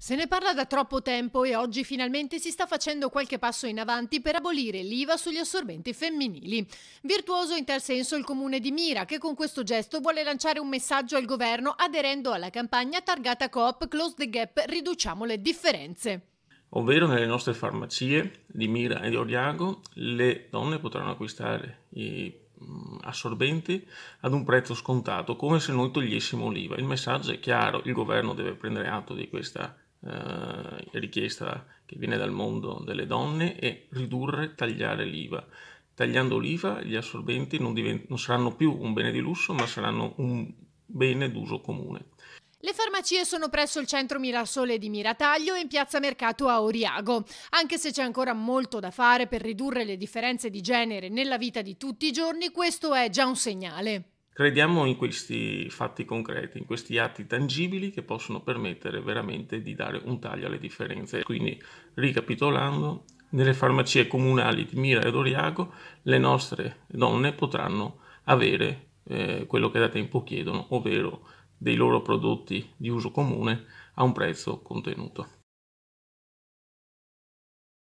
Se ne parla da troppo tempo e oggi finalmente si sta facendo qualche passo in avanti per abolire l'IVA sugli assorbenti femminili. Virtuoso in tal senso il comune di Mira che con questo gesto vuole lanciare un messaggio al governo aderendo alla campagna targata Coop Close the Gap, riduciamo le differenze. Ovvero nelle nostre farmacie di Mira e di Oriago le donne potranno acquistare i mm, assorbenti ad un prezzo scontato, come se noi togliessimo l'IVA. Il messaggio è chiaro, il governo deve prendere atto di questa eh, richiesta che viene dal mondo delle donne è ridurre, tagliare l'IVA. Tagliando l'IVA gli assorbenti non, non saranno più un bene di lusso ma saranno un bene d'uso comune. Le farmacie sono presso il centro Mirasole di Mirataglio e in piazza Mercato a Oriago. Anche se c'è ancora molto da fare per ridurre le differenze di genere nella vita di tutti i giorni, questo è già un segnale. Crediamo in questi fatti concreti, in questi atti tangibili che possono permettere veramente di dare un taglio alle differenze. Quindi, ricapitolando, nelle farmacie comunali di Mira e Doriago le nostre donne potranno avere eh, quello che da tempo chiedono, ovvero dei loro prodotti di uso comune a un prezzo contenuto.